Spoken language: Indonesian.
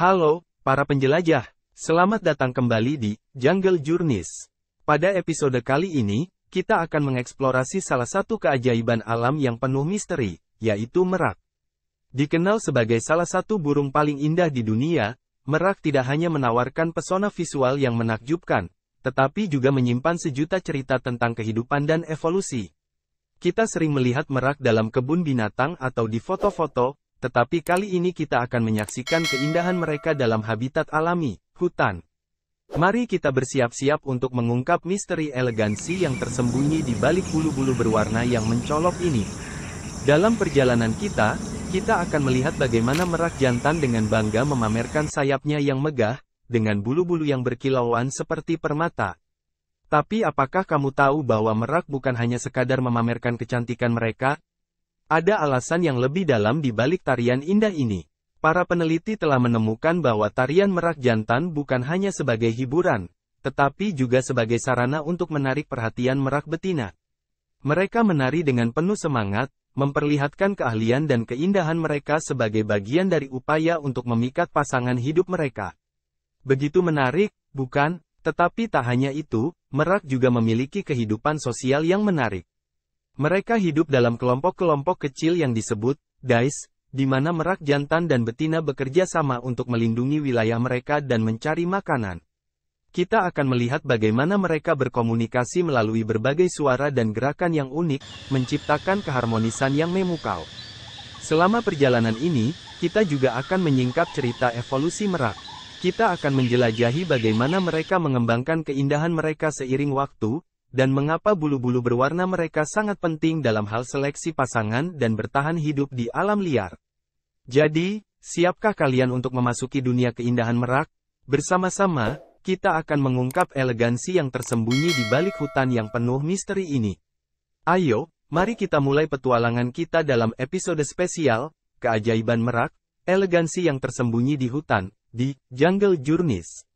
Halo, para penjelajah. Selamat datang kembali di Jungle Journeys. Pada episode kali ini, kita akan mengeksplorasi salah satu keajaiban alam yang penuh misteri, yaitu merak. Dikenal sebagai salah satu burung paling indah di dunia, merak tidak hanya menawarkan pesona visual yang menakjubkan, tetapi juga menyimpan sejuta cerita tentang kehidupan dan evolusi. Kita sering melihat merak dalam kebun binatang atau di foto-foto, tetapi kali ini kita akan menyaksikan keindahan mereka dalam habitat alami, hutan. Mari kita bersiap-siap untuk mengungkap misteri elegansi yang tersembunyi di balik bulu-bulu berwarna yang mencolok ini. Dalam perjalanan kita, kita akan melihat bagaimana merak jantan dengan bangga memamerkan sayapnya yang megah, dengan bulu-bulu yang berkilauan seperti permata. Tapi apakah kamu tahu bahwa merak bukan hanya sekadar memamerkan kecantikan mereka, ada alasan yang lebih dalam di balik tarian indah ini. Para peneliti telah menemukan bahwa tarian merak jantan bukan hanya sebagai hiburan, tetapi juga sebagai sarana untuk menarik perhatian merak betina. Mereka menari dengan penuh semangat, memperlihatkan keahlian dan keindahan mereka sebagai bagian dari upaya untuk memikat pasangan hidup mereka. Begitu menarik, bukan? Tetapi tak hanya itu, Merak juga memiliki kehidupan sosial yang menarik. Mereka hidup dalam kelompok-kelompok kecil yang disebut, Dais, di mana merak jantan dan betina bekerja sama untuk melindungi wilayah mereka dan mencari makanan. Kita akan melihat bagaimana mereka berkomunikasi melalui berbagai suara dan gerakan yang unik, menciptakan keharmonisan yang memukau. Selama perjalanan ini, kita juga akan menyingkap cerita evolusi merak. Kita akan menjelajahi bagaimana mereka mengembangkan keindahan mereka seiring waktu, dan mengapa bulu-bulu berwarna mereka sangat penting dalam hal seleksi pasangan dan bertahan hidup di alam liar. Jadi, siapkah kalian untuk memasuki dunia keindahan merak? Bersama-sama, kita akan mengungkap elegansi yang tersembunyi di balik hutan yang penuh misteri ini. Ayo, mari kita mulai petualangan kita dalam episode spesial, Keajaiban Merak, Elegansi yang Tersembunyi di Hutan, di Jungle Journeys.